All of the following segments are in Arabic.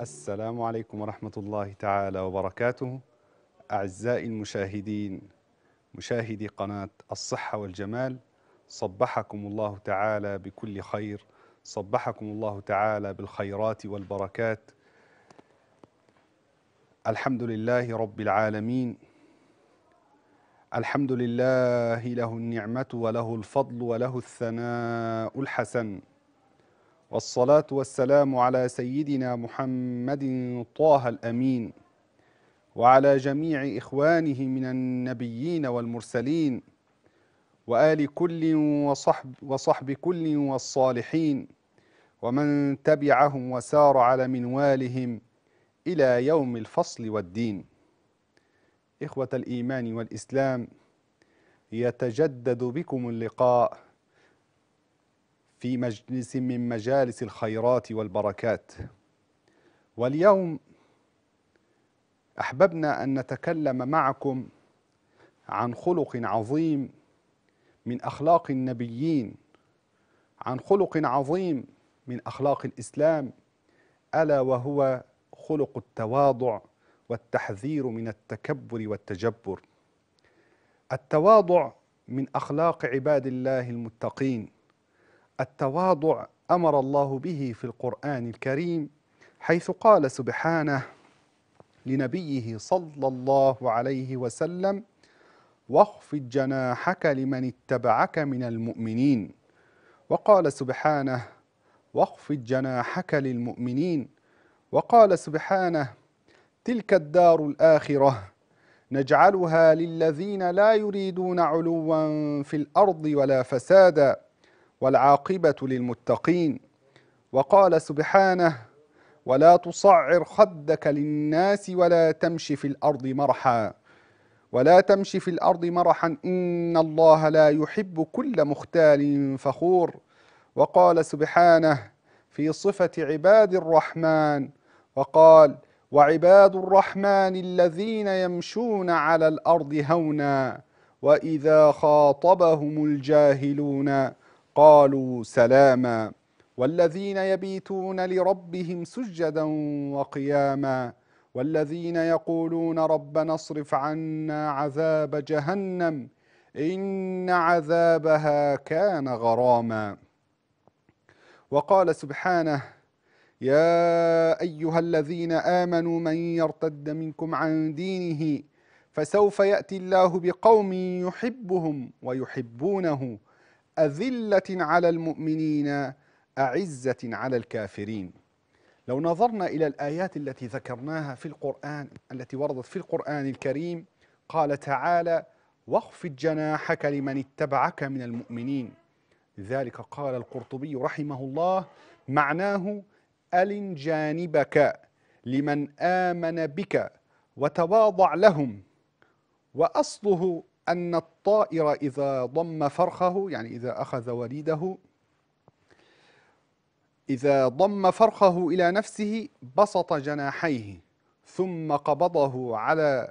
السلام عليكم ورحمة الله تعالى وبركاته أعزائي المشاهدين مشاهدي قناة الصحة والجمال صبحكم الله تعالى بكل خير صبحكم الله تعالى بالخيرات والبركات الحمد لله رب العالمين الحمد لله له النعمة وله الفضل وله الثناء الحسن والصلاة والسلام على سيدنا محمد طه الأمين وعلى جميع إخوانه من النبيين والمرسلين وآل كل وصحب, وصحب كل والصالحين ومن تبعهم وسار على منوالهم إلى يوم الفصل والدين إخوة الإيمان والإسلام يتجدد بكم اللقاء في مجلس من مجالس الخيرات والبركات واليوم احببنا ان نتكلم معكم عن خلق عظيم من اخلاق النبيين عن خلق عظيم من اخلاق الاسلام الا وهو خلق التواضع والتحذير من التكبر والتجبر التواضع من اخلاق عباد الله المتقين التواضع امر الله به في القران الكريم حيث قال سبحانه لنبيه صلى الله عليه وسلم واخفض جناحك لمن اتبعك من المؤمنين وقال سبحانه واخفض جناحك للمؤمنين وقال سبحانه تلك الدار الاخره نجعلها للذين لا يريدون علوا في الارض ولا فسادا والعاقبة للمتقين وقال سبحانه ولا تصعر خدك للناس ولا تمش في الأرض مرحا ولا تمش في الأرض مرحا إن الله لا يحب كل مختال فخور وقال سبحانه في صفة عباد الرحمن وقال وعباد الرحمن الذين يمشون على الأرض هونا وإذا خاطبهم الجاهلون قالوا سلاما والذين يبيتون لربهم سجدا وقياما والذين يقولون ربنا اصرف عنا عذاب جهنم ان عذابها كان غراما وقال سبحانه يا ايها الذين امنوا من يرتد منكم عن دينه فسوف ياتي الله بقوم يحبهم ويحبونه أذلة على المؤمنين أعزة على الكافرين لو نظرنا إلى الآيات التي ذكرناها في القرآن التي وردت في القرآن الكريم قال تعالى واخفض جناحك لمن اتبعك من المؤمنين ذلك قال القرطبي رحمه الله معناه ألن جانبك لمن آمن بك وتواضع لهم وأصله أن الطائر إذا ضم فرخه يعني إذا أخذ وليده إذا ضم فرخه إلى نفسه بسط جناحيه ثم قبضه على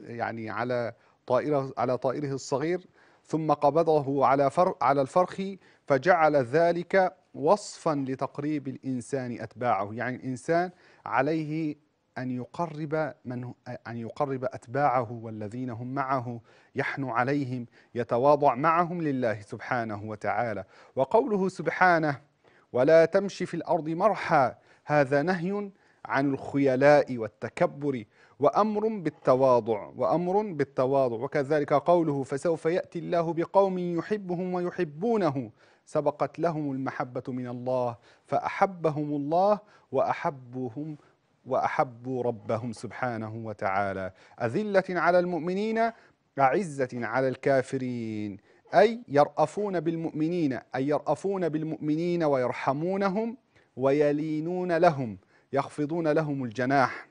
يعني على طائره على طائره الصغير ثم قبضه على فر على الفرخ فجعل ذلك وصفا لتقريب الإنسان أتباعه يعني الإنسان عليه أن يقرب من أن يقرب أتباعه والذين هم معه يحنو عليهم يتواضع معهم لله سبحانه وتعالى وقوله سبحانه ولا تمشي في الأرض مرحا هذا نهي عن الخيلاء والتكبر وأمر بالتواضع وأمر بالتواضع وكذلك قوله فسوف يأتي الله بقوم يحبهم ويحبونه سبقت لهم المحبة من الله فأحبهم الله وأحبهم وأحبوا ربهم سبحانه وتعالى أذلة على المؤمنين أعزة على الكافرين أي يرأفون بالمؤمنين أي يرأفون بالمؤمنين ويرحمونهم ويلينون لهم يخفضون لهم الجناح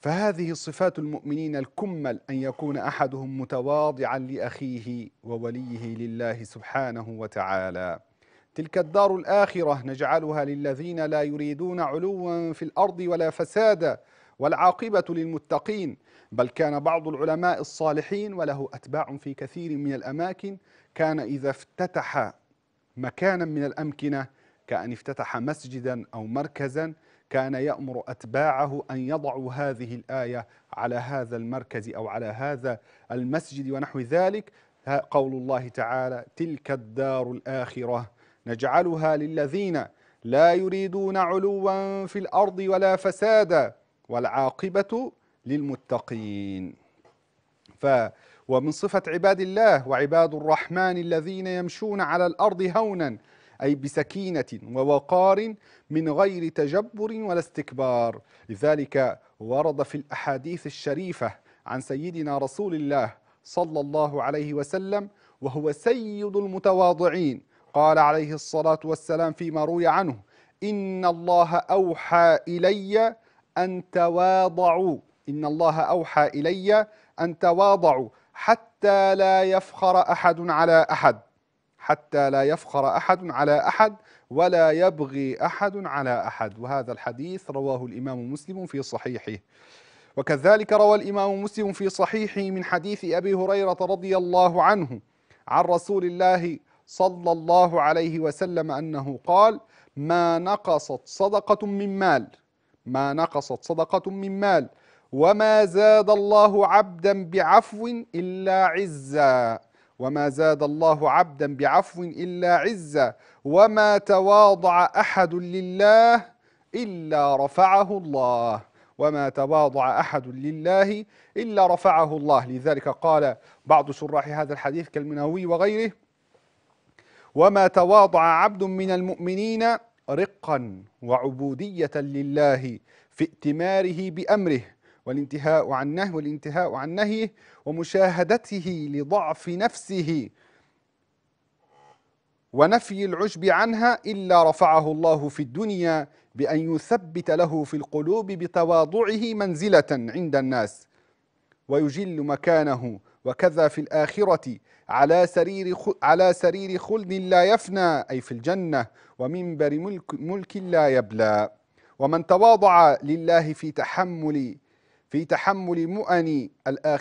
فهذه صفات المؤمنين الكمل أن يكون أحدهم متواضعا لأخيه ووليه لله سبحانه وتعالى تلك الدار الآخرة نجعلها للذين لا يريدون علوا في الأرض ولا فسادا والعاقبة للمتقين بل كان بعض العلماء الصالحين وله أتباع في كثير من الأماكن كان إذا افتتح مكانا من الأمكنة كأن افتتح مسجدا أو مركزا كان يأمر أتباعه أن يضعوا هذه الآية على هذا المركز أو على هذا المسجد ونحو ذلك قول الله تعالى تلك الدار الآخرة نجعلها للذين لا يريدون علوا في الأرض ولا فسادا والعاقبة للمتقين ف ومن صفة عباد الله وعباد الرحمن الذين يمشون على الأرض هونا أي بسكينة ووقار من غير تجبر ولا استكبار لذلك ورد في الأحاديث الشريفة عن سيدنا رسول الله صلى الله عليه وسلم وهو سيد المتواضعين قال عليه الصلاة والسلام فيما روي عنه إن الله أوحى إلي أن تواضعوا إن الله أوحى إلي أن تواضعوا حتى لا يفخر أحد على أحد حتى لا يفخر أحد على أحد ولا يبغي أحد على أحد وهذا الحديث رواه الإمام مسلم في صحيحه وكذلك روى الإمام مسلم في صحيحه من حديث أبي هريرة رضي الله عنه عن رسول الله صلى الله عليه وسلم أنه قال ما نقصت صدقة من مال ما نقصت صدقة من مال وما زاد الله عبدا بعفو إلا عزا وما زاد الله عبدا بعفو إلا عزا وما تواضع أحد لله إلا رفعه الله وما تواضع أحد لله إلا رفعه الله لذلك قال بعض شراح هذا الحديث كالمناوي وغيره وما تواضع عبد من المؤمنين رقا وعبودية لله في ائتماره بأمره والانتهاء عن نهي والانتهاء عن نهيه ومشاهدته لضعف نفسه ونفي العجب عنها إلا رفعه الله في الدنيا بأن يثبت له في القلوب بتواضعه منزلة عند الناس ويجل مكانه وكذا في الآخرة على سرير على سرير خلد لا يفنى أي في الجنة ومنبر ملك, ملك لا يبلى ومن تواضع لله في تحمل في تحمل مؤن آه،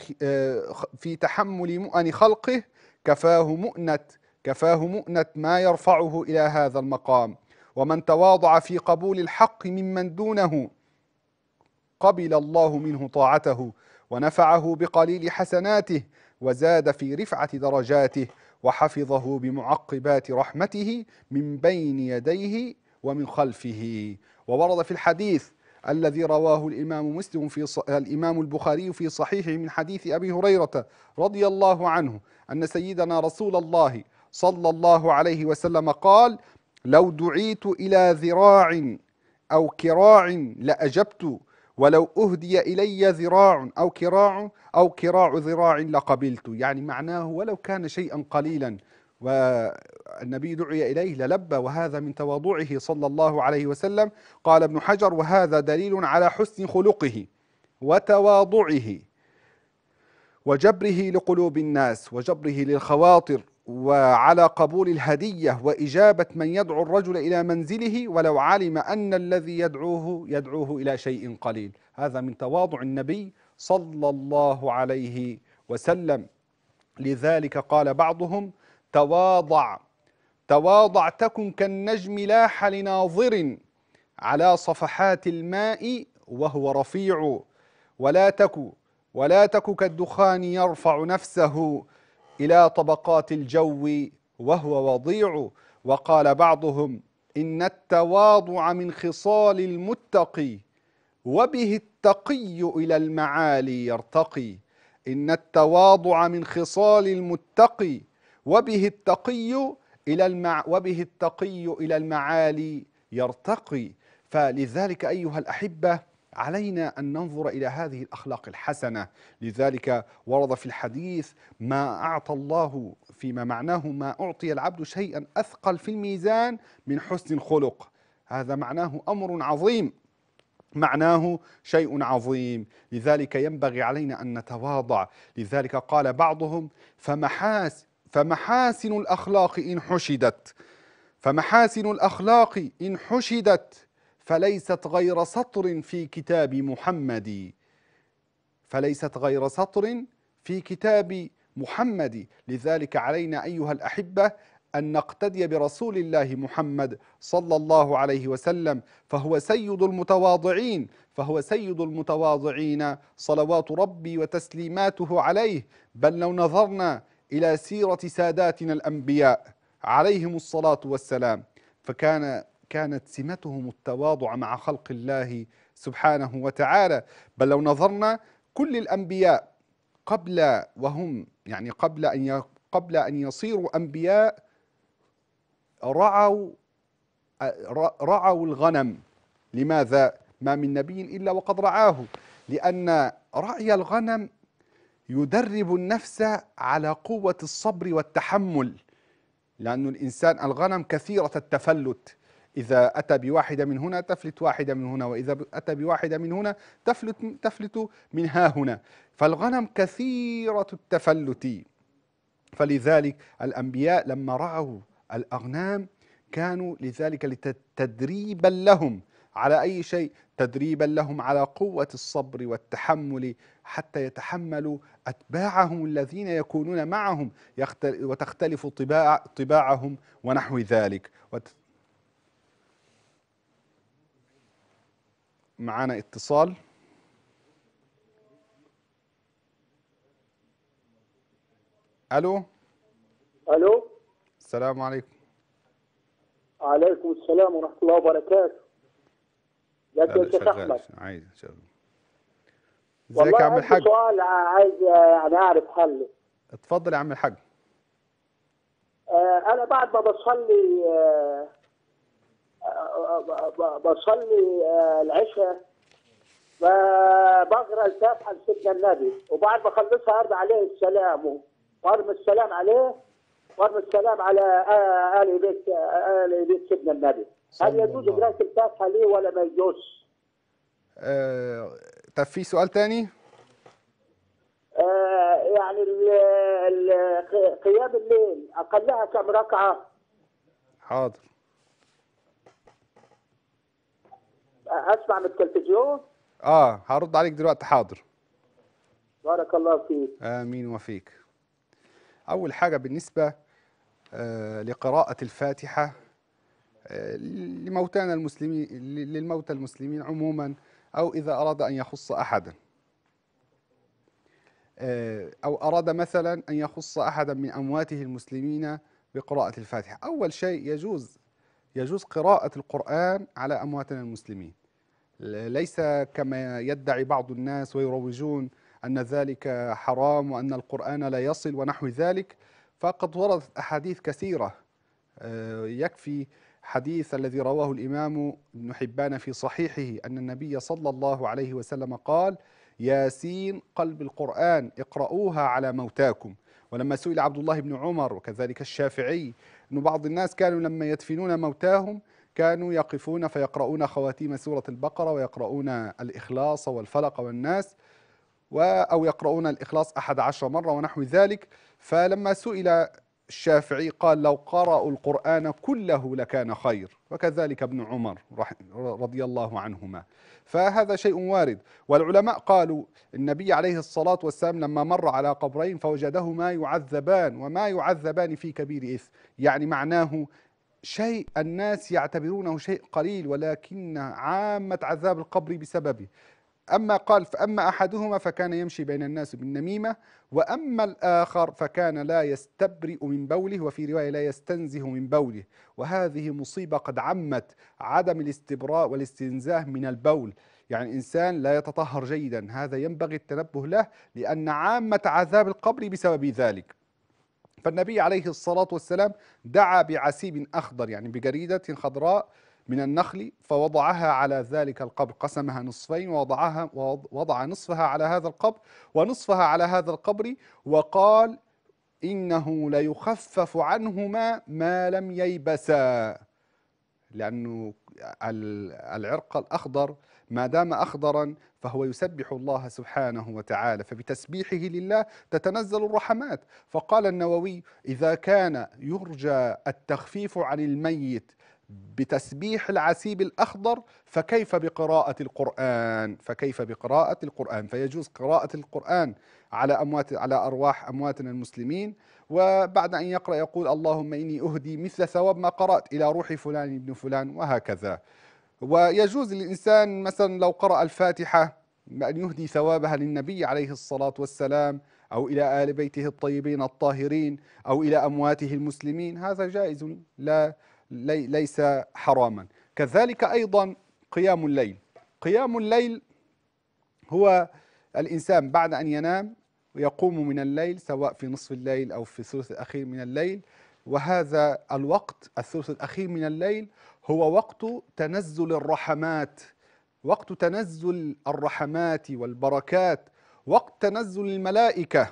في تحمل مؤن خلقه كفاه مؤنة كفاه مؤنة ما يرفعه إلى هذا المقام ومن تواضع في قبول الحق ممن دونه قبل الله منه طاعته ونفعه بقليل حسناته وزاد في رفعة درجاته وحفظه بمعقبات رحمته من بين يديه ومن خلفه وورد في الحديث الذي رواه الإمام مسلم في ص... الإمام البخاري في صحيحه من حديث أبي هريرة رضي الله عنه أن سيدنا رسول الله صلى الله عليه وسلم قال لو دعيت إلى ذراع أو كراع لأجبت ولو أهدي إلي ذراع أو كراع أو كراع ذراع لقبلت يعني معناه ولو كان شيئا قليلا والنبي دعي إليه للبى وهذا من تواضعه صلى الله عليه وسلم قال ابن حجر وهذا دليل على حسن خلقه وتواضعه وجبره لقلوب الناس وجبره للخواطر وعلى قبول الهدية وإجابة من يدعو الرجل إلى منزله ولو علم أن الذي يدعوه يدعوه إلى شيء قليل هذا من تواضع النبي صلى الله عليه وسلم لذلك قال بعضهم تواضع تواضع تكن كالنجم لاح لناظر على صفحات الماء وهو رفيع ولا تك ولا تك كالدخان يرفع نفسه إلى طبقات الجو وهو وضيع وقال بعضهم إن التواضع من خصال المتقي وبه التقي إلى المعالي يرتقي إن التواضع من خصال المتقي وبه التقي إلى المع وبه التقي إلى المعالي يرتقي فلذلك أيها الأحبة علينا أن ننظر إلى هذه الأخلاق الحسنة لذلك ورد في الحديث ما أعطى الله فيما معناه ما أعطي العبد شيئا أثقل في الميزان من حسن الخلق هذا معناه أمر عظيم معناه شيء عظيم لذلك ينبغي علينا أن نتواضع لذلك قال بعضهم فمحاس فمحاسن الأخلاق إن حشدت فمحاسن الأخلاق إن حشدت فليست غير سطر في كتاب محمد فليست غير سطر في كتاب محمد لذلك علينا أيها الأحبة أن نقتدي برسول الله محمد صلى الله عليه وسلم فهو سيد المتواضعين فهو سيد المتواضعين صلوات ربي وتسليماته عليه بل لو نظرنا إلى سيرة ساداتنا الأنبياء عليهم الصلاة والسلام فكان كانت سمتهم التواضع مع خلق الله سبحانه وتعالى بل لو نظرنا كل الأنبياء قبل وهم يعني قبل أن قبل أن يصيروا أنبياء رعوا رعوا الغنم لماذا ما من نبي إلا وقد رعاه لأن رعي الغنم يدرب النفس على قوة الصبر والتحمل لأن الإنسان الغنم كثيرة التفلت إذا أتى بواحدة من هنا تفلت واحدة من هنا وإذا أتى بواحدة من هنا تفلت, تفلت من ها هنا فالغنم كثيرة التفلت فلذلك الأنبياء لما رأوا الأغنام كانوا لذلك تدريبا لهم على أي شيء تدريبا لهم على قوة الصبر والتحمل حتى يتحملوا أتباعهم الذين يكونون معهم وتختلف طباع طباعهم ونحو ذلك معانا اتصال الو الو السلام عليكم وعليكم السلام ورحمه الله وبركاته ازيك يا شيخ احمد عايز ان شاء الله ازيك يا عم الحاج سؤال عايز يعني اعرف حله اتفضل يا عم الحاج آه، انا بعد ما بصلي آه، بصلي آه، العشاء بقرا الفاتحه لسيدنا النبي وبعد ما اخلصها ارد عليه السلام وارمي السلام عليه وارمي السلام على آه، ال بيت آه، ال بيت سيدنا النبي هل يجوز قراءه الفاتحه لي ولا ما يجوز؟ آه، طب في سؤال ثاني؟ يعني قيام الليل اقلها كم ركعه؟ حاضر اسمع من التلفزيون اه هرد عليك دلوقتي حاضر بارك الله فيك امين وفيك اول حاجه بالنسبه آه، لقراءه الفاتحه آه، لموتانا المسلمين للموتى المسلمين عموما او اذا اراد ان يخص احدا آه، او اراد مثلا ان يخص احدا من امواته المسلمين بقراءه الفاتحه اول شيء يجوز يجوز قراءة القرآن على أمواتنا المسلمين ليس كما يدعي بعض الناس ويروجون أن ذلك حرام وأن القرآن لا يصل ونحو ذلك فقد وردت أحاديث كثيرة آه، يكفي حديث الذي رواه الإمام ابن حبان في صحيحه أن النبي صلى الله عليه وسلم قال ياسين قلب القرآن اقرؤوها على موتاكم ولما سئل عبد الله بن عمر وكذلك الشافعي أن بعض الناس كانوا لما يدفنون موتاهم كانوا يقفون فيقرؤون خواتيم سورة البقرة ويقرؤون الإخلاص والفلق والناس أو يقرؤون الإخلاص أحد عشر مرة ونحو ذلك فلما سئل الشافعي قال لو قرأوا القرآن كله لكان خير وكذلك ابن عمر رضي الله عنهما فهذا شيء وارد والعلماء قالوا النبي عليه الصلاة والسلام لما مر على قبرين فوجدهما يعذبان وما يعذبان في كبير إثم يعني معناه شيء الناس يعتبرونه شيء قليل ولكن عامة عذاب القبر بسببه أما قال فأما أحدهما فكان يمشي بين الناس بالنميمة وأما الآخر فكان لا يستبرئ من بوله وفي رواية لا يستنزه من بوله وهذه مصيبة قد عمت عدم الاستبراء والاستنزاه من البول يعني إنسان لا يتطهر جيدا هذا ينبغي التنبه له لأن عامة عذاب القبر بسبب ذلك فالنبي عليه الصلاة والسلام دعا بعسيب أخضر يعني بجريدة خضراء من النخل فوضعها على ذلك القبر قسمها نصفين ووضعها ووضع نصفها على هذا القبر ونصفها على هذا القبر وقال إنه ليخفف عنهما ما لم ييبسا لأنه العرق الأخضر ما دام أخضرا فهو يسبح الله سبحانه وتعالى فبتسبيحه لله تتنزل الرحمات فقال النووي إذا كان يرجى التخفيف عن الميت بتسبيح العسيب الأخضر فكيف بقراءة القرآن فكيف بقراءة القرآن فيجوز قراءة القرآن على أموات على أرواح أمواتنا المسلمين وبعد أن يقرأ يقول اللهم إني أهدي مثل ثواب ما قرأت إلى روح فلان ابن فلان وهكذا ويجوز للإنسان مثلا لو قرأ الفاتحة أن يهدي ثوابها للنبي عليه الصلاة والسلام أو إلى آل بيته الطيبين الطاهرين أو إلى أمواته المسلمين هذا جائز لا ليس حراما كذلك أيضا قيام الليل قيام الليل هو الإنسان بعد أن ينام يقوم من الليل سواء في نصف الليل أو في الثلث الأخير من الليل وهذا الوقت الثلث الأخير من الليل هو وقت تنزل الرحمات وقت تنزل الرحمات والبركات وقت تنزل الملائكة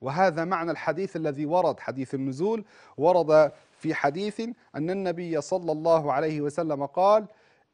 وهذا معنى الحديث الذي ورد حديث النزول ورد في حديث أن النبي صلى الله عليه وسلم قال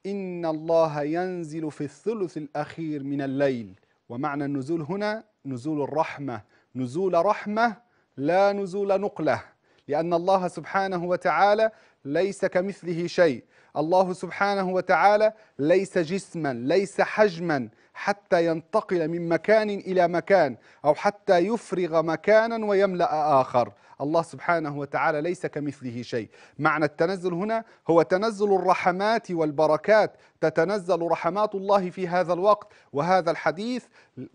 إن الله ينزل في الثلث الأخير من الليل ومعنى النزول هنا نزول الرحمة نزول رحمة لا نزول نقله لأن الله سبحانه وتعالى ليس كمثله شيء الله سبحانه وتعالى ليس جسما ليس حجما حتى ينتقل من مكان إلى مكان أو حتى يفرغ مكانا ويملأ آخر الله سبحانه وتعالى ليس كمثله شيء معنى التنزل هنا هو تنزل الرحمات والبركات تتنزل رحمات الله في هذا الوقت وهذا الحديث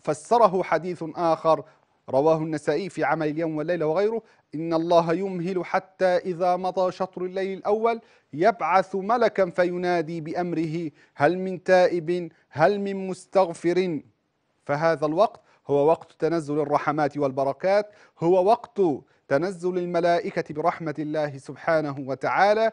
فسره حديث آخر رواه النسائي في عمل اليوم والليلة وغيره إن الله يمهل حتى إذا مضى شطر الليل الأول يبعث ملكا فينادي بأمره هل من تائب هل من مستغفر فهذا الوقت هو وقت تنزل الرحمات والبركات هو وقت تنزل الملائكة برحمة الله سبحانه وتعالى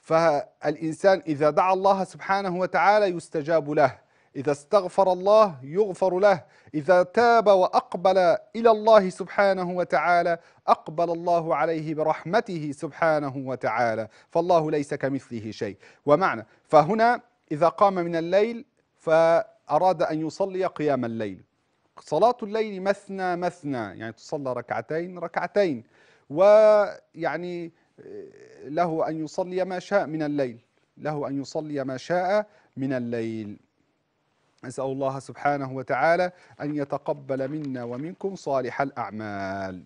فالإنسان إذا دعا الله سبحانه وتعالى يستجاب له إذا استغفر الله يغفر له إذا تاب وأقبل إلى الله سبحانه وتعالى أقبل الله عليه برحمته سبحانه وتعالى فالله ليس كمثله شيء ومعنى فهنا إذا قام من الليل فأراد أن يصلي قيام الليل صلاة الليل مثنى مثنى يعني تصلى ركعتين ركعتين ويعني آه، له أن يصلي ما شاء من الليل له أن يصلي ما شاء من الليل أسأل الله سبحانه وتعالى أن يتقبل منا ومنكم صالح الأعمال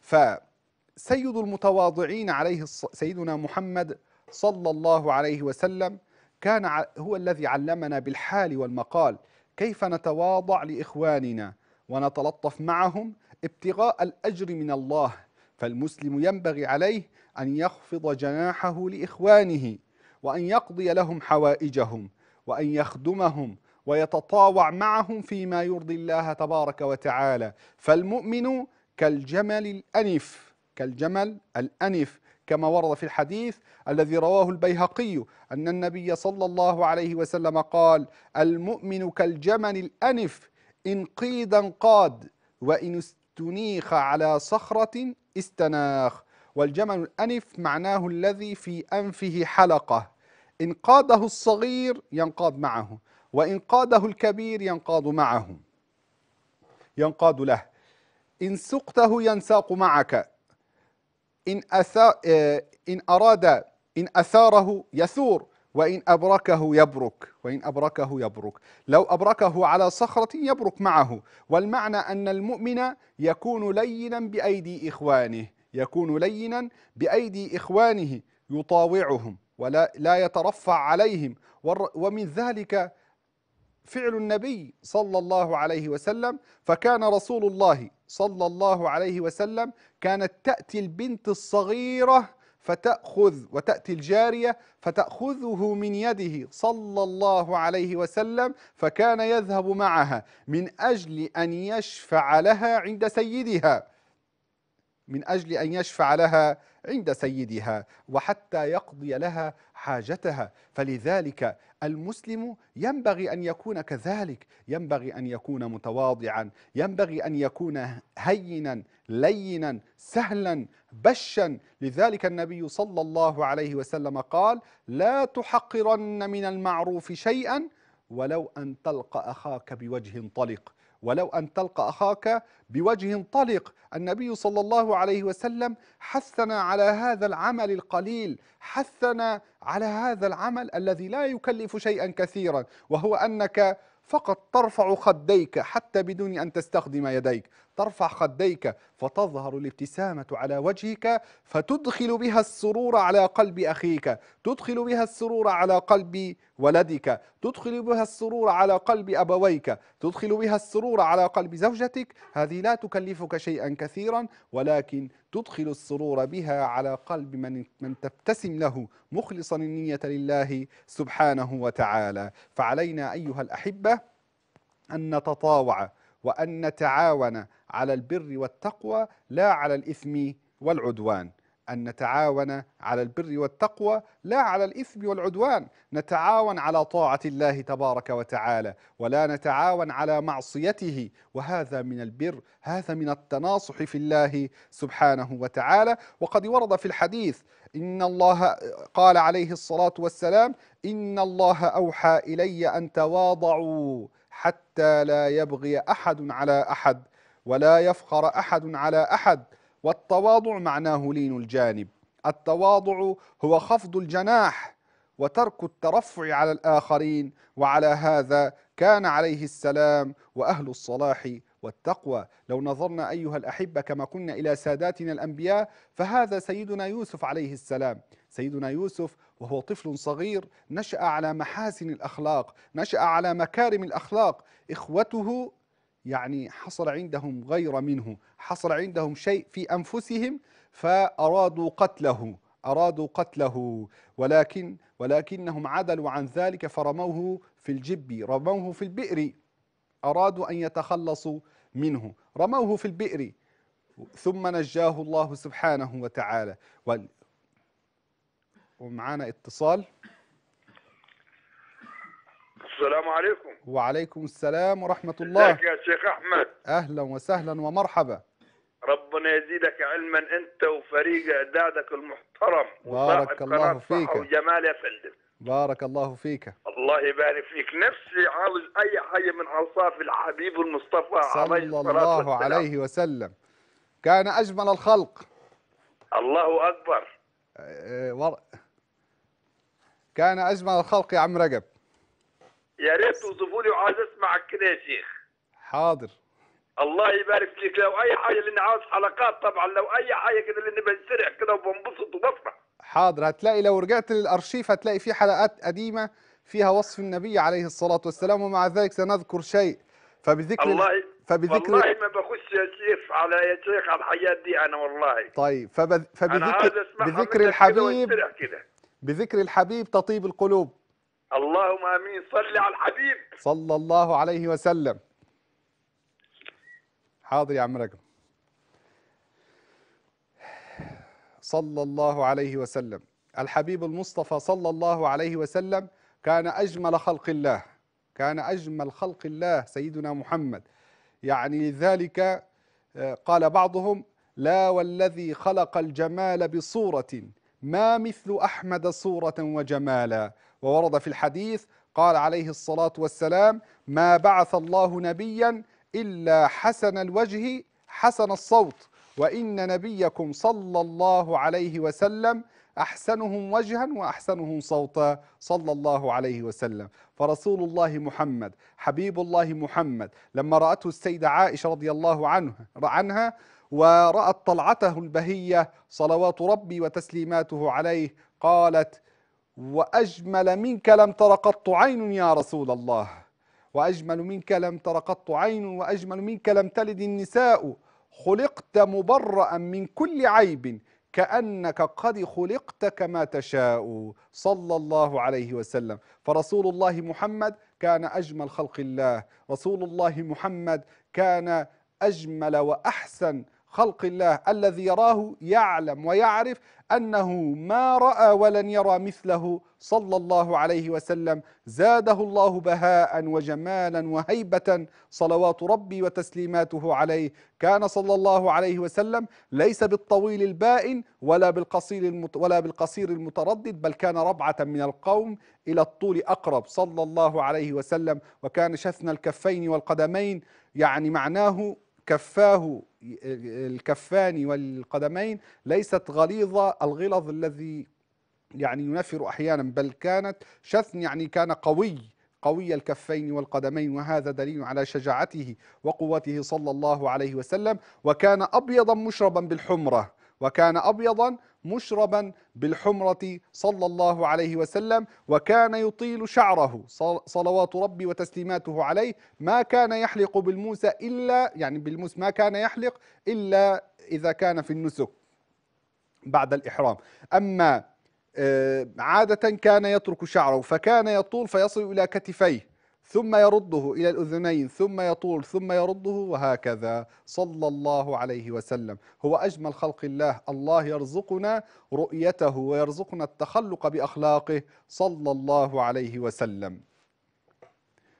فسيد المتواضعين عليه سيدنا محمد صلى الله عليه وسلم كان هو الذي علمنا بالحال والمقال كيف نتواضع لإخواننا ونتلطف معهم ابتغاء الأجر من الله فالمسلم ينبغي عليه أن يخفض جناحه لإخوانه وأن يقضي لهم حوائجهم وأن يخدمهم ويتطاوع معهم فيما يرضي الله تبارك وتعالى فالمؤمن كالجمل الأنف كالجمل الأنف كما ورد في الحديث الذي رواه البيهقي أن النبي صلى الله عليه وسلم قال المؤمن كالجمل الأنف إن قيد انقاد وإن استنيخ على صخرة استناخ والجمل الأنف معناه الذي في أنفه حلقة إن قاده الصغير ينقاد معه وإن قاده الكبير ينقاد معه ينقاد له إن سقته ينساق معك إن, أثار آه، إن أراد إن أثاره يثور وإن أبركه يبرك وإن أبركه يبرك لو أبركه على صخرة يبرك معه والمعنى أن المؤمن يكون لينا بأيدي إخوانه يكون لينا بأيدي إخوانه يطاوعهم ولا لا يترفع عليهم ومن ذلك فعل النبي صلى الله عليه وسلم فكان رسول الله صلى الله عليه وسلم كانت تأتي البنت الصغيرة فتأخذ وتأتي الجارية فتأخذه من يده صلى الله عليه وسلم فكان يذهب معها من أجل أن يشفع لها عند سيدها من أجل أن يشفع لها عند سيدها وحتى يقضي لها حاجتها فلذلك المسلم ينبغي أن يكون كذلك ينبغي أن يكون متواضعا ينبغي أن يكون هينا لينا سهلا بشا لذلك النبي صلى الله عليه وسلم قال لا تحقرن من المعروف شيئا ولو أن تلقى أخاك بوجه طلق ولو أن تلقى أخاك بوجه طلق النبي صلى الله عليه وسلم حثنا على هذا العمل القليل حثنا على هذا العمل الذي لا يكلف شيئا كثيرا وهو أنك فقط ترفع خديك حتى بدون أن تستخدم يديك ترفع خديك فتظهر الابتسامة على وجهك فتدخل بها السرور على قلب أخيك تدخل بها السرور على قلب ولدك تدخل بها السرور على قلب أبويك تدخل بها السرور على قلب زوجتك هذه لا تكلفك شيئا كثيرا ولكن تدخل السرور بها على قلب من, من تبتسم له مخلصا النية لله سبحانه وتعالى فعلينا أيها الأحبة أن نتطاوع وأن نتعاون على البر والتقوى لا على الإثم والعدوان أن نتعاون على البر والتقوى لا على الإثم والعدوان نتعاون على طاعة الله تبارك وتعالى ولا نتعاون على معصيته وهذا من البر هذا من التناصح في الله سبحانه وتعالى وقد ورد في الحديث إن الله قال عليه الصلاة والسلام إن الله أوحى إلي أن تواضعوا حتى لا يبغي احد على احد ولا يفخر احد على احد والتواضع معناه لين الجانب التواضع هو خفض الجناح وترك الترفع على الاخرين وعلى هذا كان عليه السلام واهل الصلاح والتقوى لو نظرنا أيها الأحبة كما قلنا إلى ساداتنا الأنبياء فهذا سيدنا يوسف عليه السلام سيدنا يوسف وهو طفل صغير نشأ على محاسن الأخلاق نشأ على مكارم الأخلاق إخوته يعني حصل عندهم غير منه حصل عندهم شيء في أنفسهم فأرادوا قتله أرادوا قتله ولكن ولكنهم عدلوا عن ذلك فرموه في الجب رموه في البئر أرادوا أن يتخلصوا منه رموه في البئر ثم نجاه الله سبحانه وتعالى وال... ومعانا اتصال السلام عليكم وعليكم السلام ورحمة الله يا شيخ أحمد أهلا وسهلا ومرحبا ربنا يزيدك علما أنت وفريق أعدادك المحترم بارك الله فيك وجمال يا فندم بارك الله فيك الله يبارك فيك نفسي عاوز أي حاجة من أوصاف الحبيب المصطفى صلى عليه الله عليه وسلم كان أجمل الخلق الله أكبر آه، كان أجمل الخلق يا عم رجب يا ريت توصفوا لي وعاوز أسمعك كده يا شيخ حاضر الله يبارك فيك لو أي حاجة لأني عاوز حلقات طبعا لو أي حاجة كده لأني بنسرع كده وبنبسط وبفرح حاضر هتلاقي لو رجعت للارشيف هتلاقي في حلقات قديمه فيها وصف النبي عليه الصلاه والسلام ومع ذلك سنذكر شيء فبذكر الله فبذكر والله ما بخش يا شيخ على يا شيخ على الحياه دي انا والله طيب فبذكر بذكر الحبيب بذكر الحبيب تطيب القلوب اللهم امين صل على الحبيب صلى الله عليه وسلم حاضر يا عم رجب صلى الله عليه وسلم الحبيب المصطفى صلى الله عليه وسلم كان أجمل خلق الله كان أجمل خلق الله سيدنا محمد يعني لذلك آه، قال بعضهم لا والذي خلق الجمال بصورة ما مثل أحمد صورة وجمالا وورد في الحديث قال عليه الصلاة والسلام ما بعث الله نبيا إلا حسن الوجه حسن الصوت وإن نبيكم صلى الله عليه وسلم أحسنهم وجها وأحسنهم صوتا صلى الله عليه وسلم فرسول الله محمد حبيب الله محمد لما رأته السيدة عائشة رضي الله عنه عنها ورأت طلعته البهية صلوات ربي وتسليماته عليه قالت وأجمل منك لم تر قط عين يا رسول الله وأجمل منك لم تر قط عين وأجمل منك لم تلد النساء خلقت مبرأ من كل عيب كأنك قد خلقت كما تشاء صلى الله عليه وسلم فرسول الله محمد كان أجمل خلق الله رسول الله محمد كان أجمل وأحسن خلق الله الذي يراه يعلم ويعرف أنه ما رأى ولن يرى مثله صلى الله عليه وسلم زاده الله بهاء وجمالا وهيبة صلوات ربي وتسليماته عليه كان صلى الله عليه وسلم ليس بالطويل البائن ولا بالقصير المت ولا بالقصير المتردد بل كان ربعة من القوم إلى الطول أقرب صلى الله عليه وسلم وكان شثن الكفين والقدمين يعني معناه كفاه الكفان والقدمين ليست غليظة الغلظ الذي يعني ينفر أحيانا بل كانت شثن يعني كان قوي قوي الكفين والقدمين وهذا دليل على شجاعته وقوته صلى الله عليه وسلم وكان أبيضا مشربا بالحمرة وكان أبيضا مشربا بالحمرة صلى الله عليه وسلم وكان يطيل شعره صلوات ربي وتسليماته عليه ما كان يحلق بالموسى إلا يعني بالموس ما كان يحلق إلا إذا كان في النسك بعد الإحرام أما آه، عادة كان يترك شعره فكان يطول فيصل إلى كتفيه ثم يرده إلى الأذنين ثم يطول ثم يرده وهكذا صلى الله عليه وسلم هو أجمل خلق الله الله يرزقنا رؤيته ويرزقنا التخلق بأخلاقه صلى الله عليه وسلم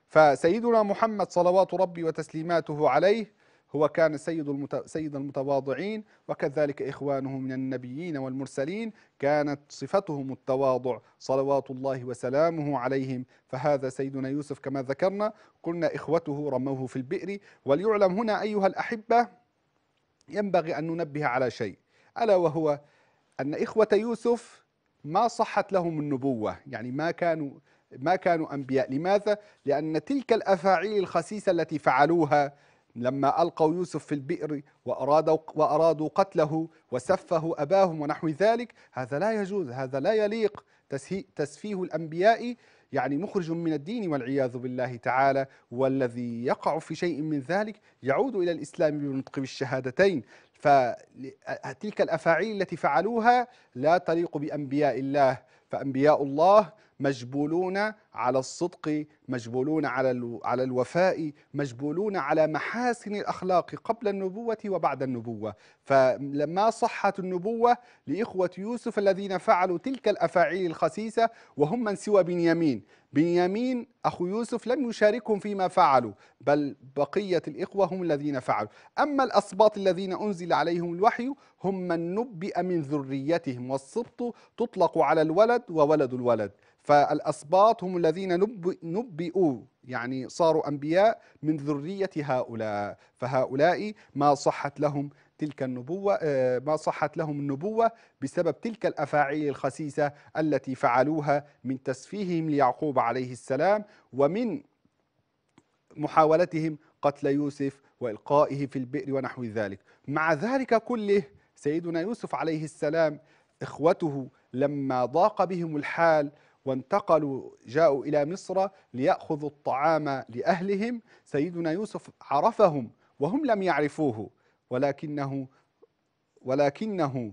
فسيدنا محمد صلوات ربي وتسليماته عليه هو كان سيد, المت... سيد المتواضعين وكذلك إخوانه من النبيين والمرسلين كانت صفتهم التواضع صلوات الله وسلامه عليهم فهذا سيدنا يوسف كما ذكرنا قلنا إخوته رموه في البئر وليعلم هنا أيها الأحبة ينبغي أن ننبه على شيء ألا وهو أن إخوة يوسف ما صحت لهم النبوة يعني ما كانوا ما كانوا أنبياء لماذا؟ لأن تلك الأفاعيل الخسيسة التي فعلوها لما ألقوا يوسف في البئر وأرادوا, وأرادوا قتله وسفه أباهم ونحو ذلك هذا لا يجوز هذا لا يليق تسفيه الأنبياء يعني مخرج من الدين والعياذ بالله تعالى والذي يقع في شيء من ذلك يعود إلى الإسلام بنطق بالشهادتين فتلك الأفاعيل التي فعلوها لا تليق بأنبياء الله فأنبياء الله مجبولون على الصدق مجبولون على على الوفاء مجبولون على محاسن الاخلاق قبل النبوه وبعد النبوه فلما صحت النبوه لاخوه يوسف الذين فعلوا تلك الافاعيل الخسيسه وهم من سوى بنيامين بنيامين اخو يوسف لم يشاركهم فيما فعلوا بل بقيه الاخوه هم الذين فعلوا اما الاسباط الذين انزل عليهم الوحي هم من نبئ من ذريتهم والسبط تطلق على الولد وولد الولد فالأسباط هم الذين نبئوا يعني صاروا أنبياء من ذرية هؤلاء فهؤلاء ما صحت لهم تلك النبوة آه، ما صحت لهم النبوة بسبب تلك الأفاعيل الخسيسة التي فعلوها من تسفيههم ليعقوب عليه السلام ومن محاولتهم قتل يوسف وإلقائه في البئر ونحو ذلك مع ذلك كله سيدنا يوسف عليه السلام إخوته لما ضاق بهم الحال وانتقلوا جاءوا إلى مصر ليأخذوا الطعام لأهلهم سيدنا يوسف عرفهم وهم لم يعرفوه ولكنه ولكنه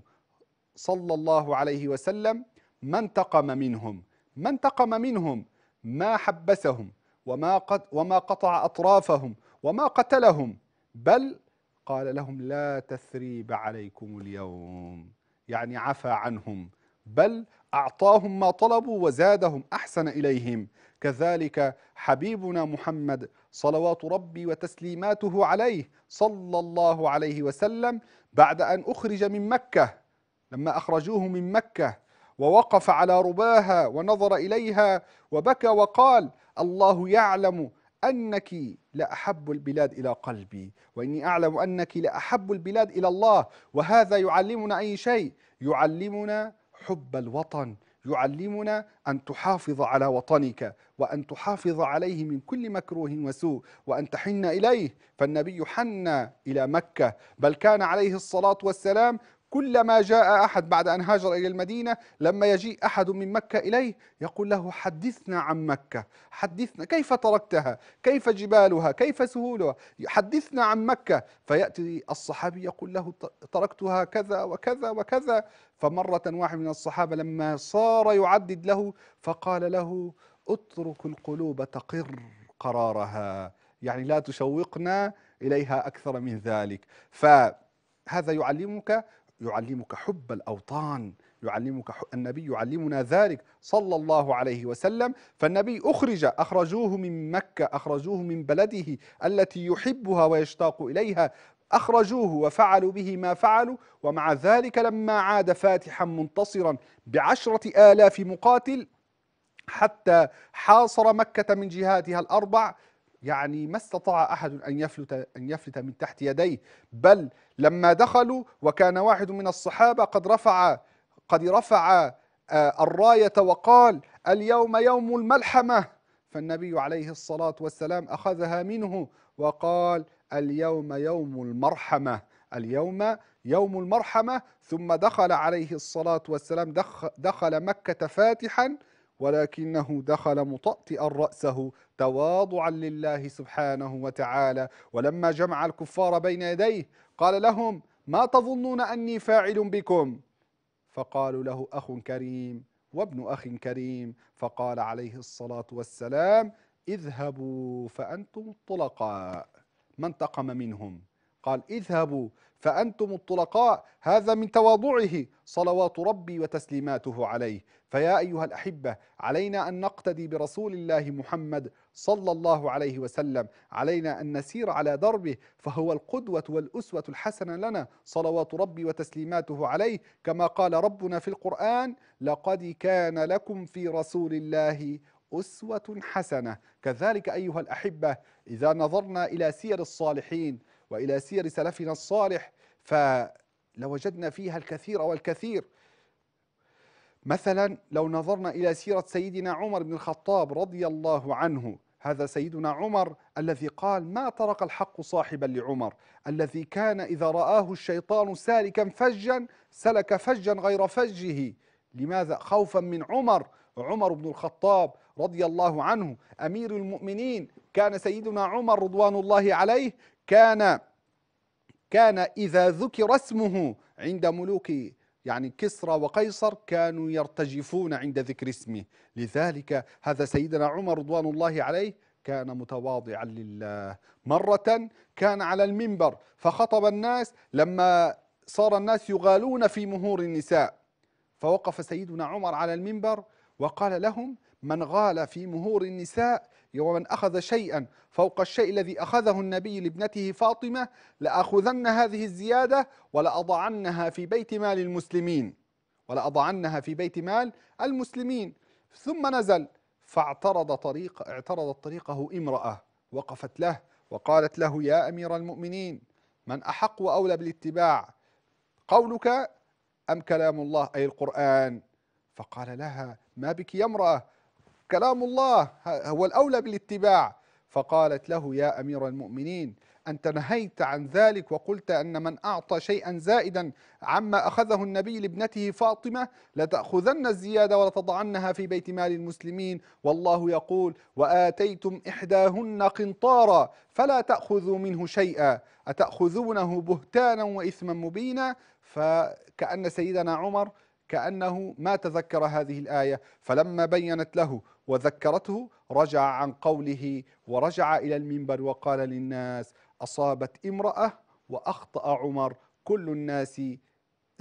صلى الله عليه وسلم ما انتقم منهم ما انتقم منهم ما حبسهم وما قد وما قطع أطرافهم وما قتلهم بل قال لهم لا تثريب عليكم اليوم يعني عفى عنهم بل أعطاهم ما طلبوا وزادهم أحسن إليهم كذلك حبيبنا محمد صلوات ربي وتسليماته عليه صلى الله عليه وسلم بعد أن أخرج من مكة لما أخرجوه من مكة ووقف على رباها ونظر إليها وبكى وقال الله يعلم أنك لأحب البلاد إلى قلبي وإني أعلم أنك لأحب البلاد إلى الله وهذا يعلمنا أي شيء يعلمنا حب الوطن يعلمنا أن تحافظ على وطنك وأن تحافظ عليه من كل مكروه وسوء وأن تحن إليه فالنبي حن إلى مكة بل كان عليه الصلاة والسلام كلما جاء أحد بعد أن هاجر إلى المدينة لما يجيء أحد من مكة إليه يقول له حدثنا عن مكة حدثنا كيف تركتها كيف جبالها كيف سهولها حدثنا عن مكة فيأتي الصحابي يقول له تركتها كذا وكذا وكذا فمرة واحد من الصحابة لما صار يعدد له فقال له اترك القلوب تقر قرارها يعني لا تشوقنا إليها أكثر من ذلك فهذا يعلمك يعلمك حب الأوطان يعلمك النبي يعلمنا ذلك صلى الله عليه وسلم فالنبي أخرج أخرجوه من مكة أخرجوه من بلده التي يحبها ويشتاق إليها أخرجوه وفعلوا به ما فعلوا ومع ذلك لما عاد فاتحا منتصرا بعشرة آلاف مقاتل حتى حاصر مكة من جهاتها الأربع يعني ما استطاع أحد أن يفلت, أن يفلت من تحت يديه بل لما دخلوا وكان واحد من الصحابة قد رفع قد رفع آه، الراية وقال اليوم يوم الملحمة فالنبي عليه الصلاة والسلام أخذها منه وقال اليوم يوم المرحمة اليوم يوم المرحمة ثم دخل عليه الصلاة والسلام دخل مكة فاتحا ولكنه دخل مطأطئا رأسه تواضعا لله سبحانه وتعالى ولما جمع الكفار بين يديه قال لهم ما تظنون أني فاعل بكم فقالوا له أخ كريم وابن أخ كريم فقال عليه الصلاة والسلام اذهبوا فأنتم الطلقاء ما انتقم منهم قال اذهبوا فأنتم الطلقاء هذا من تواضعه صلوات ربي وتسليماته عليه فيا أيها الأحبة علينا أن نقتدي برسول الله محمد صلى الله عليه وسلم علينا أن نسير على دربه فهو القدوة والأسوة الحسنة لنا صلوات ربي وتسليماته عليه كما قال ربنا في القرآن لقد كان لكم في رسول الله أسوة حسنة كذلك أيها الأحبة إذا نظرنا إلى سير الصالحين وإلى سير سلفنا الصالح فلوجدنا فيها الكثير والكثير مثلا لو نظرنا إلى سيرة سيدنا عمر بن الخطاب رضي الله عنه هذا سيدنا عمر الذي قال ما ترك الحق صاحبا لعمر الذي كان إذا رآه الشيطان سالكا فجا سلك فجا غير فجه لماذا خوفا من عمر عمر بن الخطاب رضي الله عنه أمير المؤمنين كان سيدنا عمر رضوان الله عليه كان كان إذا ذكر اسمه عند ملوك يعني كسرى وقيصر كانوا يرتجفون عند ذكر اسمه لذلك هذا سيدنا عمر رضوان الله عليه كان متواضعا لله مرة كان على المنبر فخطب الناس لما صار الناس يغالون في مهور النساء فوقف سيدنا عمر على المنبر وقال لهم من غال في مهور النساء ومن أخذ شيئا فوق الشيء الذي أخذه النبي لابنته فاطمة لأخذن هذه الزيادة ولأضعنها في بيت مال المسلمين ولأضعنها في بيت مال المسلمين ثم نزل فاعترض طريق اعترضت طريقه امرأة وقفت له وقالت له يا أمير المؤمنين من أحق وأولى بالاتباع قولك أم كلام الله أي القرآن فقال لها ما بك يا امرأة كلام الله هو الأولى بالاتباع فقالت له يا أمير المؤمنين أنت نهيت عن ذلك وقلت أن من أعطى شيئا زائدا عما أخذه النبي لابنته فاطمة لتأخذن الزيادة ولتضعنها في بيت مال المسلمين والله يقول وآتيتم إحداهن قنطارا فلا تأخذوا منه شيئا أتأخذونه بهتانا وإثما مبينا فكأن سيدنا عمر كأنه ما تذكر هذه الآية فلما بينت له وذكرته رجع عن قوله ورجع إلى المنبر وقال للناس أصابت امرأة وأخطأ عمر كل الناس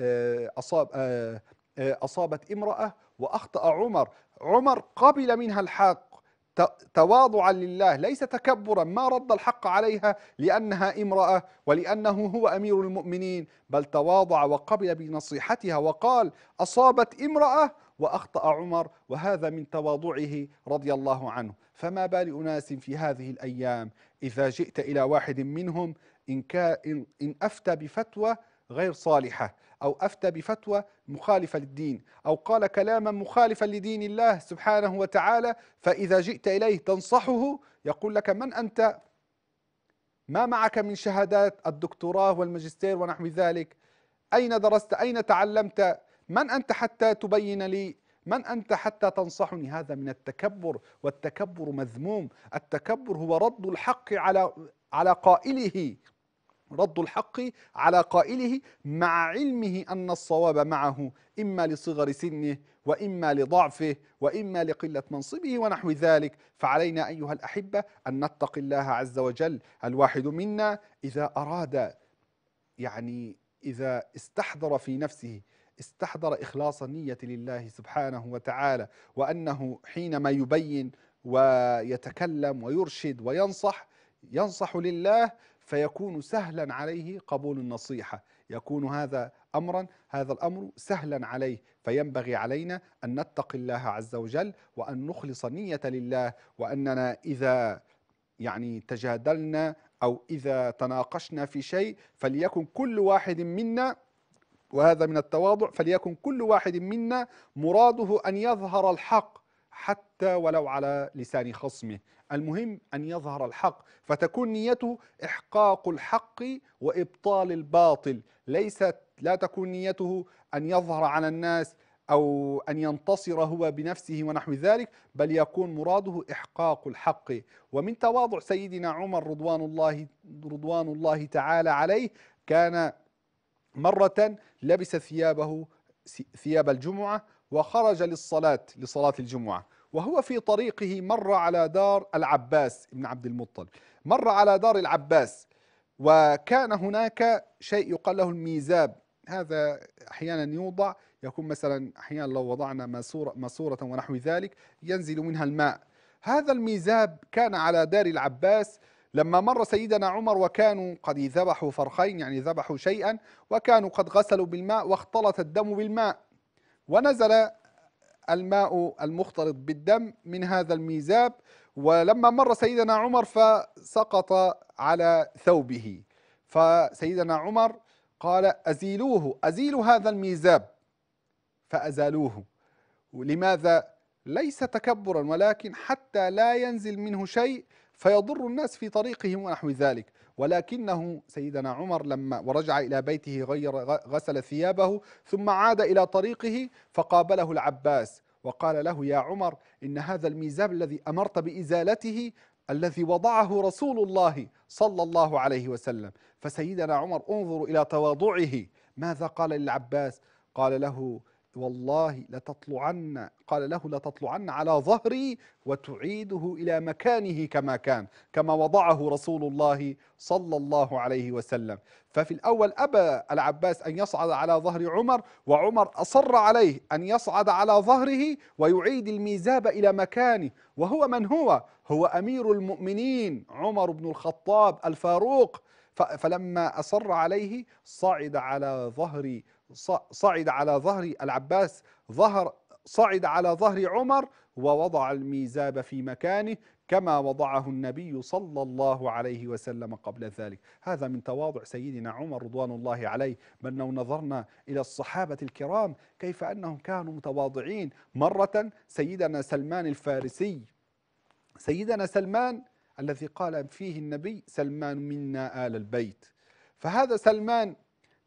آه، أصاب آه، آه، أصابت امرأة وأخطأ عمر عمر قبل منها الحق تواضعا لله ليس تكبرا ما رد الحق عليها لأنها امرأة ولأنه هو أمير المؤمنين بل تواضع وقبل بنصيحتها وقال أصابت امرأة وأخطأ عمر وهذا من تواضعه رضي الله عنه فما بال أناس في هذه الأيام إذا جئت إلى واحد منهم إن, إن أفتى بفتوى غير صالحة أو أفتى بفتوى مخالفة للدين أو قال كلاما مخالفا لدين الله سبحانه وتعالى فإذا جئت إليه تنصحه يقول لك من أنت ما معك من شهادات الدكتوراه والماجستير ونحو ذلك أين درست أين تعلمت من أنت حتى تبين لي من أنت حتى تنصحني هذا من التكبر والتكبر مذموم التكبر هو رد الحق على على قائله رد الحق على قائله مع علمه أن الصواب معه إما لصغر سنه وإما لضعفه وإما لقلة منصبه ونحو ذلك فعلينا أيها الأحبة أن نتقي الله عز وجل الواحد منا إذا أراد يعني إذا استحضر في نفسه استحضر إخلاص النية لله سبحانه وتعالى وأنه حينما يبين ويتكلم ويرشد وينصح ينصح لله فيكون سهلا عليه قبول النصيحة يكون هذا أمرا هذا الأمر سهلا عليه فينبغي علينا أن نتقي الله عز وجل وأن نخلص النية لله وأننا إذا يعني تجادلنا أو إذا تناقشنا في شيء فليكن كل واحد منا وهذا من التواضع فليكن كل واحد منا مراده أن يظهر الحق حتى ولو على لسان خصمه المهم أن يظهر الحق فتكون نيته إحقاق الحق وإبطال الباطل ليست لا تكون نيته أن يظهر على الناس أو أن ينتصر هو بنفسه ونحو ذلك بل يكون مراده إحقاق الحق ومن تواضع سيدنا عمر رضوان الله, رضوان الله تعالى عليه كان مرة لبس ثيابه ثياب الجمعة وخرج للصلاة لصلاة الجمعة وهو في طريقه مر على دار العباس بن عبد المطلب مر على دار العباس وكان هناك شيء يقال له الميزاب هذا أحيانا يوضع يكون مثلا أحيانا لو وضعنا ماسورة, ماسورة ونحو ذلك ينزل منها الماء هذا الميزاب كان على دار العباس لما مر سيدنا عمر وكانوا قد ذبحوا فرخين يعني ذبحوا شيئا وكانوا قد غسلوا بالماء واختلط الدم بالماء ونزل الماء المختلط بالدم من هذا الميزاب ولما مر سيدنا عمر فسقط على ثوبه فسيدنا عمر قال أزيلوه أزيلوا هذا الميزاب فأزالوه لماذا؟ ليس تكبرا ولكن حتى لا ينزل منه شيء فيضر الناس في طريقهم ونحو ذلك ولكنه سيدنا عمر لما ورجع إلى بيته غير غسل ثيابه ثم عاد إلى طريقه فقابله العباس وقال له يا عمر إن هذا الميزاب الذي أمرت بإزالته الذي وضعه رسول الله صلى الله عليه وسلم فسيدنا عمر انظر إلى تواضعه ماذا قال للعباس قال له والله لتطلعن قال له لتطلعن على ظهري وتعيده إلى مكانه كما كان كما وضعه رسول الله صلى الله عليه وسلم ففي الأول أبى العباس أن يصعد على ظهر عمر وعمر أصر عليه أن يصعد على ظهره ويعيد الميزاب إلى مكانه وهو من هو؟ هو أمير المؤمنين عمر بن الخطاب الفاروق فلما أصر عليه صعد على ظهر صعد على ظهر العباس ظهر صعد على ظهر عمر ووضع الميزاب في مكانه كما وضعه النبي صلى الله عليه وسلم قبل ذلك هذا من تواضع سيدنا عمر رضوان الله عليه بل لو نظرنا إلى الصحابة الكرام كيف أنهم كانوا متواضعين مرة سيدنا سلمان الفارسي سيدنا سلمان الذي قال فيه النبي سلمان منا آل البيت فهذا سلمان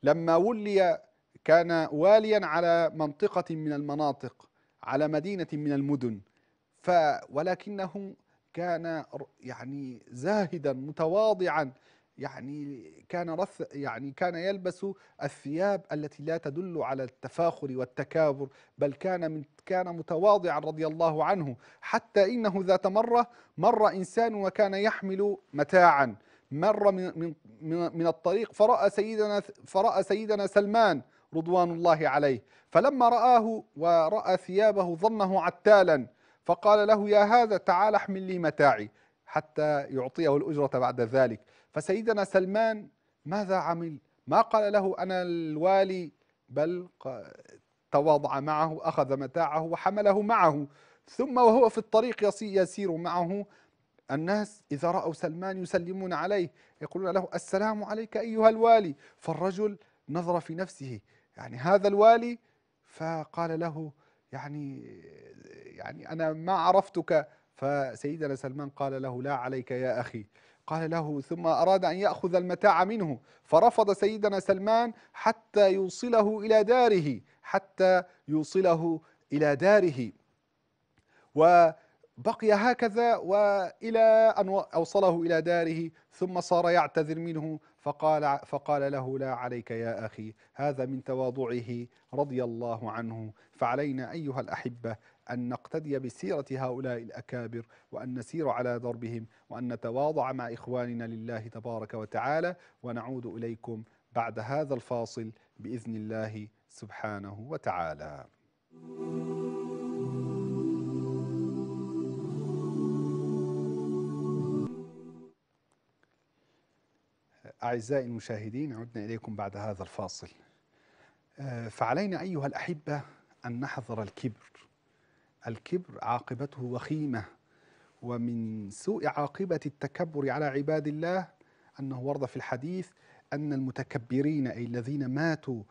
لما ولي كان واليا على منطقة من المناطق على مدينة من المدن ف ولكنه كان يعني زاهدا متواضعا يعني كان رث يعني كان يلبس الثياب التي لا تدل على التفاخر والتكابر بل كان من كان متواضعا رضي الله عنه حتى انه ذات مره مر انسان وكان يحمل متاعا مر من من من الطريق فراى سيدنا فراى سيدنا سلمان رضوان الله عليه فلما رآه ورأى ثيابه ظنه عتالا فقال له يا هذا تعال احمل لي متاعي حتى يعطيه الأجرة بعد ذلك فسيدنا سلمان ماذا عمل ما قال له أنا الوالي بل تواضع معه أخذ متاعه وحمله معه ثم وهو في الطريق يسير معه الناس إذا رأوا سلمان يسلمون عليه يقولون له السلام عليك أيها الوالي فالرجل نظر في نفسه يعني هذا الوالي فقال له يعني يعني أنا ما عرفتك فسيدنا سلمان قال له لا عليك يا أخي قال له ثم أراد أن يأخذ المتاع منه فرفض سيدنا سلمان حتى يوصله إلى داره حتى يوصله إلى داره وبقي هكذا وإلى أن أوصله إلى داره ثم صار يعتذر منه فقال, فقال له لا عليك يا أخي هذا من تواضعه رضي الله عنه فعلينا أيها الأحبة أن نقتدي بسيرة هؤلاء الأكابر وأن نسير على دربهم وأن نتواضع مع إخواننا لله تبارك وتعالى ونعود إليكم بعد هذا الفاصل بإذن الله سبحانه وتعالى أعزائي المشاهدين عدنا إليكم بعد هذا الفاصل آه، فعلينا أيها الأحبة أن نحذر الكبر الكبر عاقبته وخيمة ومن سوء عاقبة التكبر على عباد الله أنه ورد في الحديث أن المتكبرين أي الذين ماتوا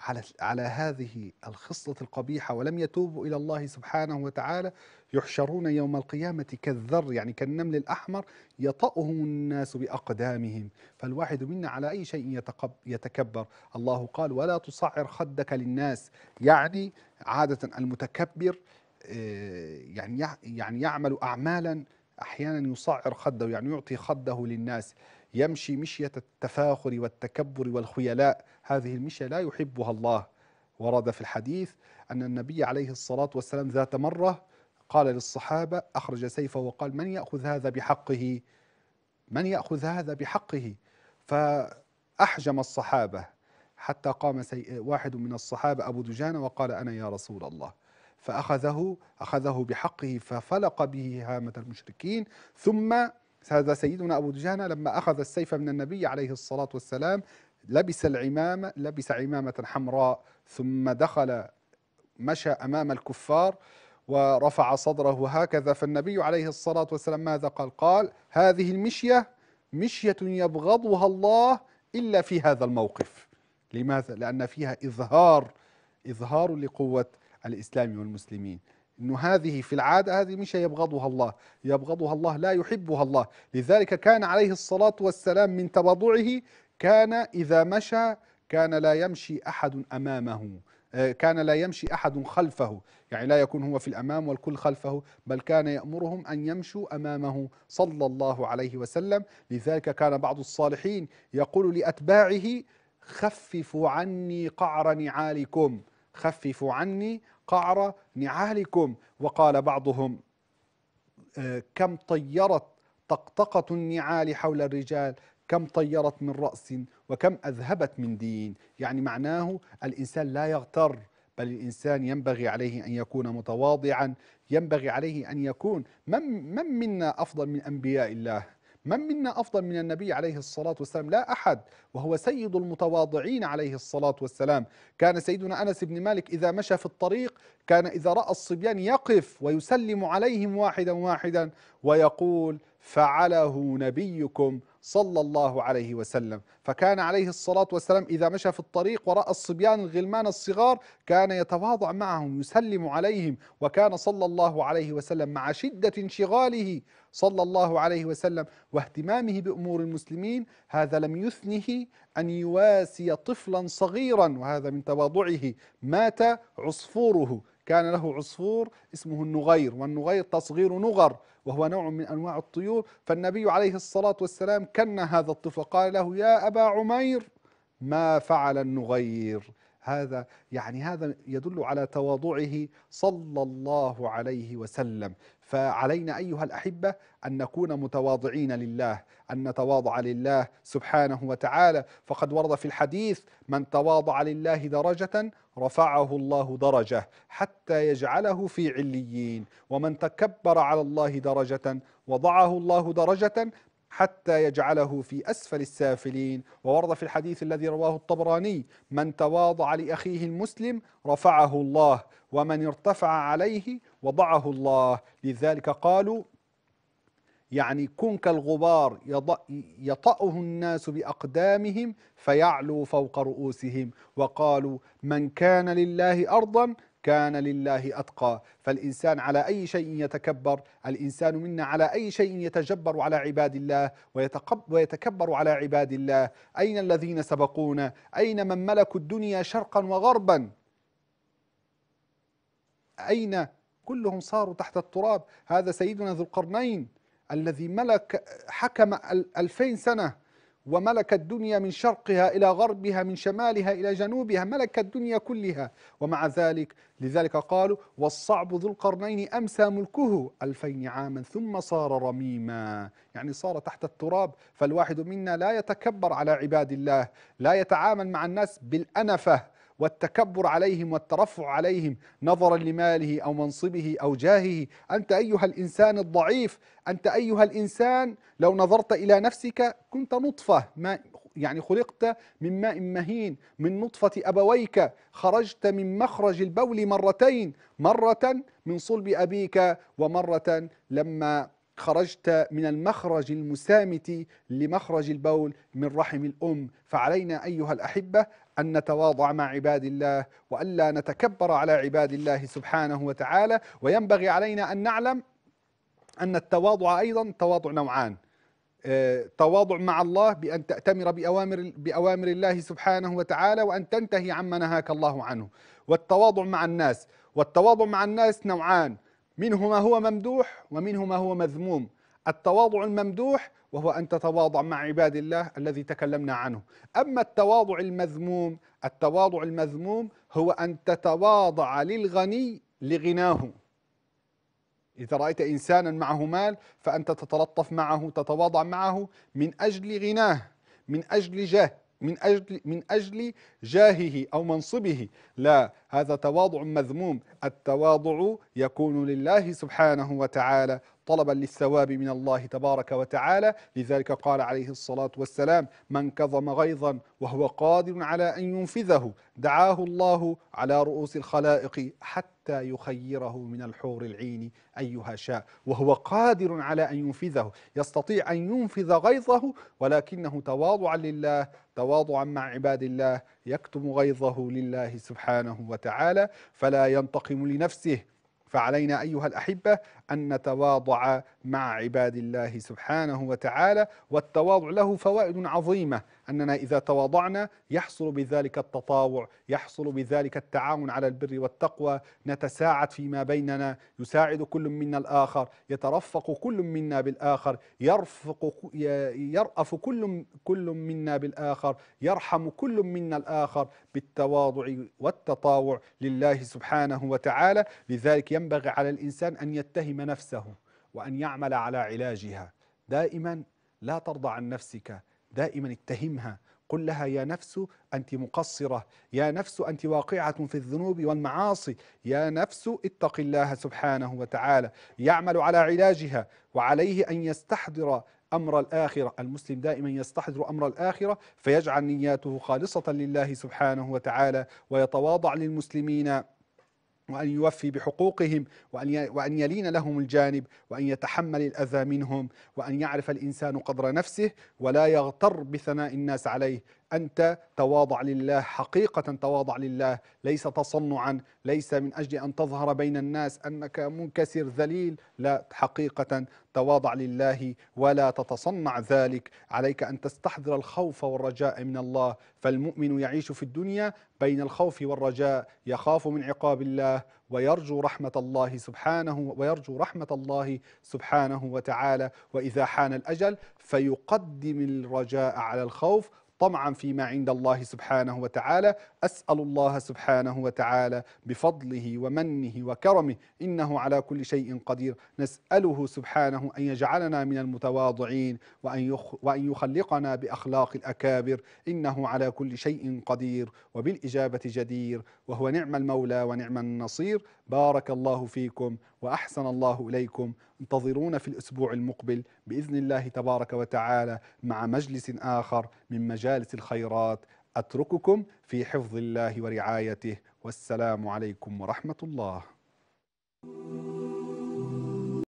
على على هذه الخصلة القبيحة ولم يتوبوا إلى الله سبحانه وتعالى يحشرون يوم القيامة كالذر يعني كالنمل الأحمر يطأهم الناس بأقدامهم فالواحد منا على أي شيء يتكبر الله قال ولا تصعر خدك للناس يعني عادة المتكبر آه، يعني يعني يعمل أعمالا أحيانا يصعر خده يعني يعطي خده للناس يمشي مشية التفاخر والتكبر والخيلاء هذه المشية لا يحبها الله ورد في الحديث أن النبي عليه الصلاة والسلام ذات مرة قال للصحابة أخرج سيفه وقال من يأخذ هذا بحقه من يأخذ هذا بحقه فأحجم الصحابة حتى قام واحد من الصحابة أبو دجانة وقال أنا يا رسول الله فأخذه أخذه بحقه ففلق به هامة المشركين ثم هذا سيدنا أبو دجانة لما أخذ السيف من النبي عليه الصلاة والسلام لبس العمامة لبس عمامة حمراء ثم دخل مشى أمام الكفار ورفع صدره هكذا فالنبي عليه الصلاة والسلام ماذا قال قال هذه المشية مشية يبغضها الله إلا في هذا الموقف لماذا؟ لأن فيها إظهار إظهار لقوة الإسلام والمسلمين انه هذه في العاده هذه مش يبغضها الله، يبغضها الله لا يحبها الله، لذلك كان عليه الصلاه والسلام من تواضعه كان اذا مشى كان لا يمشي احد امامه، آه، كان لا يمشي احد خلفه، يعني لا يكون هو في الامام والكل خلفه، بل كان يامرهم ان يمشوا امامه صلى الله عليه وسلم، لذلك كان بعض الصالحين يقول لاتباعه خففوا عني قعر نعالكم، خففوا عني قعر نعالكم وقال بعضهم آه، كم طيرت طقطقة النعال حول الرجال كم طيرت من رأس وكم أذهبت من دين يعني معناه الإنسان لا يغتر بل الإنسان ينبغي عليه أن يكون متواضعا ينبغي عليه أن يكون من, من منا أفضل من أنبياء الله من منا أفضل من النبي عليه الصلاة والسلام لا أحد وهو سيد المتواضعين عليه الصلاة والسلام كان سيدنا أنس بن مالك إذا مشى في الطريق كان إذا رأى الصبيان يقف ويسلم عليهم واحدا واحدا ويقول فعله نبيكم صلى الله عليه وسلم فكان عليه الصلاة والسلام إذا مشى في الطريق ورأى الصبيان الغلمان الصغار كان يتواضع معهم يسلم عليهم وكان صلى الله عليه وسلم مع شدة انشغاله صلى الله عليه وسلم واهتمامه بأمور المسلمين هذا لم يثنه أن يواسي طفلا صغيرا وهذا من تواضعه مات عصفوره كان له عصفور اسمه النغير والنغير تصغير نغر وهو نوع من أنواع الطيور فالنبي عليه الصلاة والسلام كن هذا الطفل قال له يا أبا عمير ما فعل النغير هذا يعني هذا يدل على تواضعه صلى الله عليه وسلم فعلينا ايها الاحبه ان نكون متواضعين لله ان نتواضع لله سبحانه وتعالى فقد ورد في الحديث من تواضع لله درجه رفعه الله درجه حتى يجعله في عليين ومن تكبر على الله درجة وضعه الله درجة حتى يجعله في أسفل السافلين وورد في الحديث الذي رواه الطبراني من تواضع لأخيه المسلم رفعه الله ومن ارتفع عليه وضعه الله لذلك قالوا يعني يكون كالغبار يطأه الناس بأقدامهم فيعلو فوق رؤوسهم وقالوا من كان لله أرضا كان لله أتقى فالإنسان على أي شيء يتكبر الإنسان منا على أي شيء يتجبر على عباد الله ويتكبر على عباد الله أين الذين سبقونا أين من ملكوا الدنيا شرقا وغربا أين كلهم صاروا تحت التراب هذا سيدنا ذو القرنين الذي ملك حكم ألفين سنة وملك الدنيا من شرقها إلى غربها من شمالها إلى جنوبها ملك الدنيا كلها ومع ذلك لذلك قالوا والصعب ذو القرنين أمسى ملكه ألفين عاما ثم صار رميما يعني صار تحت التراب فالواحد منا لا يتكبر على عباد الله لا يتعامل مع الناس بالأنفة والتكبر عليهم والترفع عليهم نظرا لماله أو منصبه أو جاهه أنت أيها الإنسان الضعيف أنت أيها الإنسان لو نظرت إلى نفسك كنت نطفة ما يعني خلقت من ماء مهين من نطفة أبويك خرجت من مخرج البول مرتين مرة من صلب أبيك ومرة لما خرجت من المخرج المسامت لمخرج البول من رحم الأم فعلينا أيها الأحبة أن نتواضع مع عباد الله وألا نتكبر على عباد الله سبحانه وتعالى وينبغي علينا أن نعلم أن التواضع أيضا تواضع نوعان آه، تواضع مع الله بأن تأتمر بأوامر, بأوامر الله سبحانه وتعالى وأن تنتهي عما نهاك الله عنه والتواضع مع الناس والتواضع مع الناس نوعان منه ما هو ممدوح ومنه ما هو مذموم التواضع الممدوح وهو أن تتواضع مع عباد الله الذي تكلمنا عنه أما التواضع المذموم التواضع المذموم هو أن تتواضع للغني لغناه إذا رأيت إنسانا معه مال فأنت تتلطف معه تتواضع معه من أجل غناه من أجل جاه من أجل, من أجل جاهه أو منصبه لا هذا تواضع مذموم التواضع يكون لله سبحانه وتعالى طلبا للثواب من الله تبارك وتعالى لذلك قال عليه الصلاة والسلام من كظم غيظا وهو قادر على أن ينفذه دعاه الله على رؤوس الخلائق حتى يخيره من الحور العين أيها شاء وهو قادر على أن ينفذه يستطيع أن ينفذ غيظه ولكنه تواضعا لله تواضعا مع عباد الله يكتم غيظه لله سبحانه وتعالى فلا ينتقم لنفسه فعلينا أيها الأحبة أن نتواضع مع عباد الله سبحانه وتعالى والتواضع له فوائد عظيمة أننا إذا تواضعنا يحصل بذلك التطاوع يحصل بذلك التعاون على البر والتقوى نتساعد فيما بيننا يساعد كل منا الآخر يترفق كل منا بالآخر يرفق يرأف كل كل منا بالآخر يرحم كل منا الآخر بالتواضع والتطاوع لله سبحانه وتعالى لذلك ينبغي على الإنسان أن يتهم نفسه وأن يعمل على علاجها دائما لا ترضى عن نفسك دائما اتهمها قل لها يا نفس أنت مقصرة يا نفس أنت واقعة في الذنوب والمعاصي يا نفس اتق الله سبحانه وتعالى يعمل على علاجها وعليه أن يستحضر أمر الآخرة المسلم دائما يستحضر أمر الآخرة فيجعل نياته خالصة لله سبحانه وتعالى ويتواضع للمسلمين وأن يوفي بحقوقهم وأن يلين لهم الجانب وأن يتحمل الأذى منهم وأن يعرف الإنسان قدر نفسه ولا يغتر بثناء الناس عليه أنت تواضع لله حقيقة تواضع لله ليس تصنعا ليس من أجل أن تظهر بين الناس أنك منكسر ذليل لا حقيقة تواضع لله ولا تتصنع ذلك عليك أن تستحضر الخوف والرجاء من الله فالمؤمن يعيش في الدنيا بين الخوف والرجاء يخاف من عقاب الله ويرجو رحمة الله سبحانه ويرجو رحمة الله سبحانه وتعالى وإذا حان الأجل فيقدم الرجاء على الخوف طمعا فيما عند الله سبحانه وتعالى أسأل الله سبحانه وتعالى بفضله ومنه وكرمه إنه على كل شيء قدير نسأله سبحانه أن يجعلنا من المتواضعين وأن, وأن يخلقنا بأخلاق الأكابر إنه على كل شيء قدير وبالإجابة جدير وهو نعم المولى ونعم النصير بارك الله فيكم وأحسن الله إليكم انتظرونا في الأسبوع المقبل بإذن الله تبارك وتعالى مع مجلس آخر من مجالس الخيرات أترككم في حفظ الله ورعايته والسلام عليكم ورحمة الله